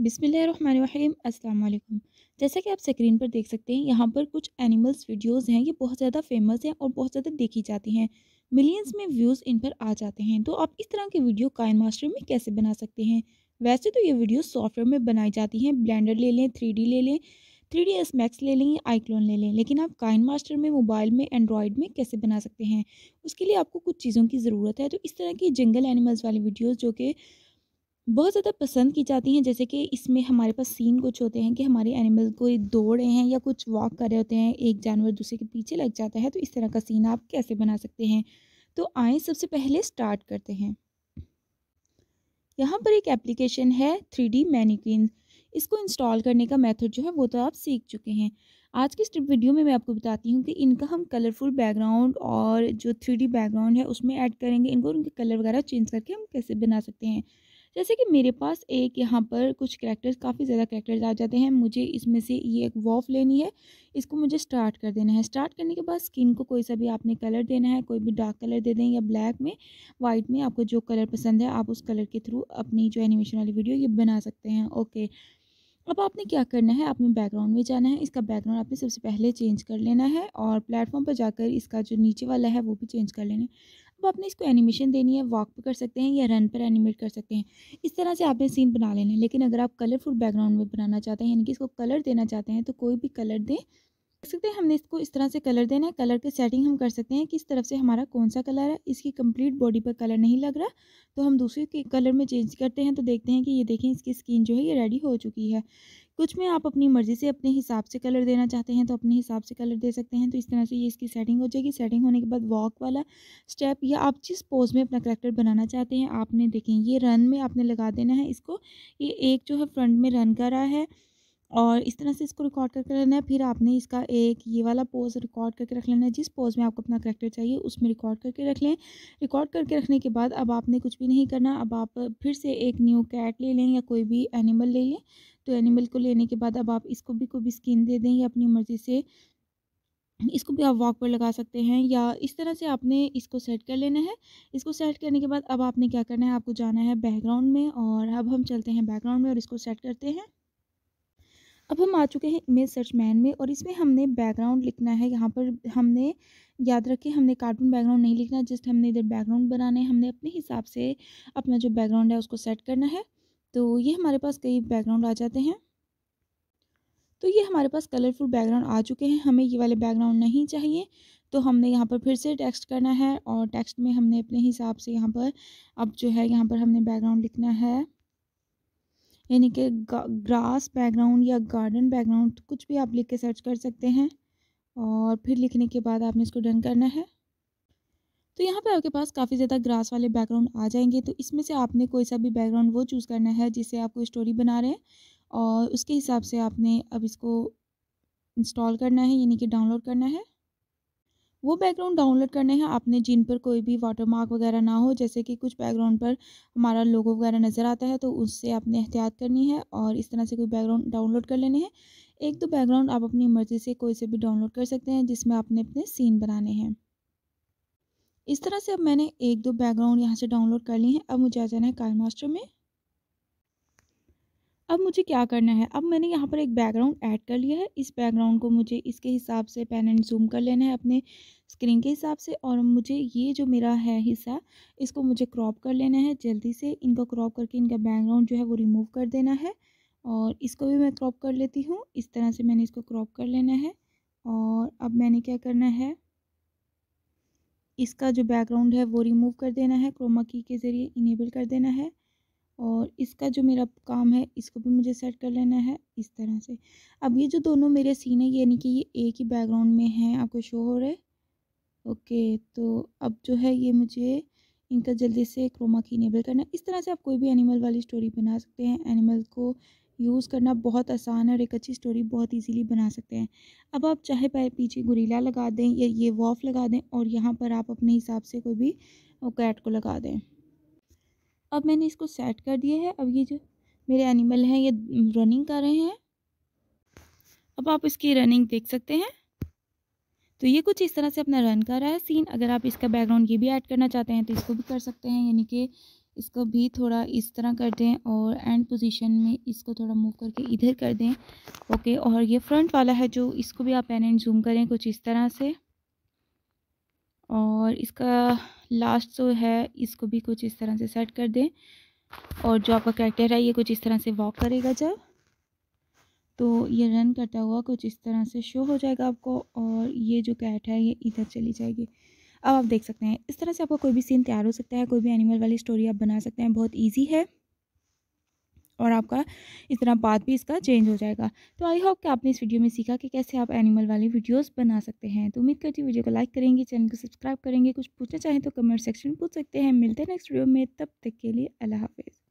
बिसमीम अल्लाम जैसा कि आप स्क्रीन पर देख सकते हैं यहाँ पर कुछ एनिमल्स वीडियोस हैं ये बहुत ज़्यादा फेमस हैं और बहुत ज़्यादा देखी जाती हैं मिलियंस में व्यूज़ इन पर आ जाते हैं तो आप इस तरह की वीडियो काइन मास्टर में कैसे बना सकते हैं वैसे तो ये वीडियो सॉफ्टवेयर में बनाई जाती हैं ब्लेंडर ले लें थ्री ले लें थ्री डी एस मैक्स ले लें या आइक्लोन ले लें लेकिन आप काइन मास्टर में मोबाइल में एंड्रॉयड में कैसे बना सकते हैं उसके लिए आपको कुछ चीज़ों की ज़रूरत है तो इस तरह की जंगल एनिमल्स वाली वीडियोज़ जो कि बहुत ज़्यादा पसंद की जाती हैं जैसे कि इसमें हमारे पास सीन कुछ होते हैं कि हमारे एनिमल कोई दौड़ रहे हैं या कुछ वॉक कर रहे होते हैं एक जानवर दूसरे के पीछे लग जाता है तो इस तरह का सीन आप कैसे बना सकते हैं तो आए सबसे पहले स्टार्ट करते हैं यहाँ पर एक एप्लीकेशन है थ्री डी मैनिक्विन इसको इंस्टॉल करने का मेथड जो है वो तो आप सीख चुके हैं आज की इस वीडियो में मैं आपको बताती हूँ कि इनका हम कलरफुल बैकग्राउंड और जो थ्री बैकग्राउंड है उसमें ऐड करेंगे इनको उनके कलर वगैरह चेंज करके हम कैसे बना सकते हैं जैसे कि मेरे पास एक यहाँ पर कुछ करेक्टर्स काफ़ी ज़्यादा करेक्टर्स आ जाते हैं मुझे इसमें से ये एक वॉफ लेनी है इसको मुझे स्टार्ट कर देना है स्टार्ट करने के बाद स्किन को कोई सा भी आपने कलर देना है कोई भी डार्क कलर दे दें या ब्लैक में वाइट में आपको जो कलर पसंद है आप उस कलर के थ्रू अपनी जो एनिमेशन वाली वीडियो ये बना सकते हैं ओके अब आपने क्या करना है आपने बैकग्राउंड में जाना है इसका बैकग्राउंड आपने सबसे पहले चेंज कर लेना है और प्लेटफॉर्म पर जाकर इसका जो नीचे वाला है वो भी चेंज कर लेना है तो आपने इसको एनिमेशन देनी है वॉक पर कर सकते हैं या रन पर एनिमेट कर सकते हैं इस तरह से आपने सीन बना लेना है लेकिन अगर आप कलरफुल बैकग्राउंड में बनाना चाहते हैं यानी कि इसको कलर देना चाहते हैं तो कोई भी कलर दें देख सकते हैं हमने इसको इस तरह से कलर देना है कलर के सेटिंग हम कर सकते हैं किस तरफ से हमारा कौन सा कलर है इसकी कंप्लीट बॉडी पर कलर नहीं लग रहा तो हम दूसरे के कलर में चेंज करते हैं तो देखते हैं कि ये देखें इसकी स्किन जो है ये रेडी हो चुकी है कुछ में आप अपनी मर्ज़ी से अपने हिसाब से कलर देना चाहते हैं तो अपने हिसाब से कलर दे सकते हैं तो इस तरह से ये इसकी सेटिंग हो जाएगी सेटिंग होने के बाद वॉक वाला स्टेप या आप जिस पोज में अपना करेक्टर बनाना चाहते हैं आपने देखें ये रन में आपने लगा देना है इसको ये एक जो है फ्रंट में रन कर रहा है और इस तरह से इसको रिकॉर्ड करके लेना है फिर आपने इसका एक ये वाला पोज़ रिकॉर्ड करके रख लेना है जिस पोज़ में आपको अपना करेक्टर चाहिए उसमें रिकॉर्ड करके रख लें रिकॉर्ड करके रखने के बाद अब आपने कुछ भी नहीं करना अब आप फिर से एक न्यू कैट ले लें या कोई भी एनिमल ले लें तो एनिमल को लेने के बाद अब आप इसको भी कोई भी स्किन दे दें या अपनी मर्ज़ी से इसको भी आप वॉक पर लगा सकते हैं या इस तरह से आपने इसको सेट कर लेना है इसको सेट करने के बाद अब आपने क्या करना है आपको जाना है बैकग्राउंड में और अब हम चलते हैं बैकग्राउंड में और इसको सेट करते हैं अब हम आ चुके हैं इमेज सर्च मैन में और इसमें हमने बैकग्राउंड लिखना है यहाँ पर हमने याद रखें हमने कार्टून बैकग्राउंड नहीं लिखना जस्ट हमने इधर बैकग्राउंड बनाने हमने अपने हिसाब से अपना जो बैकग्राउंड है उसको सेट करना है तो ये हमारे पास कई बैकग्राउंड आ जाते हैं तो ये हमारे पास कलरफुल बैकग्राउंड आ चुके हैं हमें ये वाले बैकग्राउंड नहीं चाहिए तो हमने यहाँ पर फिर से टेक्स्ट करना है और टेक्स्ट में हमने अपने हिसाब से यहाँ पर अब जो है यहाँ पर हमने बैकग्राउंड लिखना है यानी कि ग्रास बैकग्राउंड या गार्डन बैकग्राउंड कुछ भी आप लिख के सर्च कर सकते हैं और फिर लिखने के बाद आपने इसको डन करना है तो यहाँ पे आपके पास काफ़ी ज़्यादा ग्रास वाले बैकग्राउंड आ जाएंगे तो इसमें से आपने कोई सा भी बैकग्राउंड वो चूज़ करना है जिसे आप कोई स्टोरी बना रहे हैं और उसके हिसाब से आपने अब इसको इंस्टॉल करना है यानी कि डाउनलोड करना है वो बैकग्राउंड डाउनलोड करने हैं आपने जिन पर कोई भी वाटर मार्क वगैरह ना हो जैसे कि कुछ बैकग्राउंड पर हमारा लोगो वगैरह नज़र आता है तो उससे आपने एहतियात करनी है और इस तरह से कोई बैकग्राउंड डाउनलोड कर लेने हैं एक दो बैकग्राउंड आप अपनी मर्ज़ी से कोई से भी डाउनलोड कर सकते हैं जिसमें आपने अपने सीन बनाने हैं इस तरह से अब मैंने एक दो बैकग्राउंड यहाँ से डाउनलोड कर ली है अब मुझे आ जाना है काल मास्टर में अब मुझे क्या करना है अब मैंने यहाँ पर एक बैकग्राउंड ऐड कर लिया है इस बैकग्राउंड को मुझे इसके हिसाब से पेन एंड जूम कर लेना है अपने स्क्रीन के हिसाब से और मुझे ये जो मेरा है हिस्सा इसको मुझे क्रॉप कर लेना है जल्दी से इनको क्रॉप करके इनका बैकग्राउंड जो है वो रिमूव कर देना है और इसको भी मैं क्रॉप कर लेती हूँ इस तरह से मैंने इसको क्रॉप कर लेना है और अब मैंने क्या करना है इसका जो बैकग्राउंड है वो रिमूव कर देना है क्रोमा की के ज़रिए इनेबल कर देना है और इसका जो मेरा काम है इसको भी मुझे सेट कर लेना है इस तरह से अब ये जो दोनों मेरे सीन है यानी कि ये एक ही बैकग्राउंड में है आपको शो हो रहा है ओके तो अब जो है ये मुझे इनका जल्दी से क्रोमा की इनेबल करना इस तरह से आप कोई भी एनिमल वाली स्टोरी बना सकते हैं एनिमल को यूज़ करना बहुत आसान है और एक अच्छी स्टोरी बहुत इजीली बना सकते हैं अब आप चाहे पीछे गुरीला लगा दें या ये वॉफ लगा दें और यहाँ पर आप अपने हिसाब से कोई भी कैट को लगा दें अब मैंने इसको सेट कर दिया है अब ये जो मेरे एनिमल हैं ये रनिंग कर रहे हैं अब आप इसकी रनिंग देख सकते हैं तो ये कुछ इस तरह से अपना रन कर रहा है सीन अगर आप इसका बैकग्राउंड ये भी ऐड करना चाहते हैं तो इसको भी कर सकते हैं यानी कि इसको भी थोड़ा इस तरह कर दें और एंड पोजीशन में इसको थोड़ा मूव करके इधर कर दें ओके और ये फ्रंट वाला है जो इसको भी आप पेन एंड जूम करें कुछ इस तरह से और इसका लास्ट जो तो है इसको भी कुछ इस तरह से सेट कर दें और जो आपका करेक्टर है ये कुछ इस तरह से वॉक करेगा जब तो ये रन करता हुआ कुछ इस तरह से शो हो जाएगा आपको और ये जो कैट है ये इधर चली जाएगी अब आप देख सकते हैं इस तरह से आपका कोई भी सीन तैयार हो सकता है कोई भी एनिमल वाली स्टोरी आप बना सकते हैं बहुत ईजी है और आपका इतना बात भी इसका चेंज हो जाएगा तो आई होप कि आपने इस वीडियो में सीखा कि कैसे आप एनिमल वाली वीडियोस बना सकते हैं तो उम्मीद करती हूँ वीडियो को लाइक करेंगे चैनल को सब्सक्राइब करेंगे कुछ पूछना चाहें तो कमेंट सेक्शन में पूछ सकते हैं मिलते हैं नेक्स्ट वीडियो में तब तक के लिए अल्लाह हाफिज़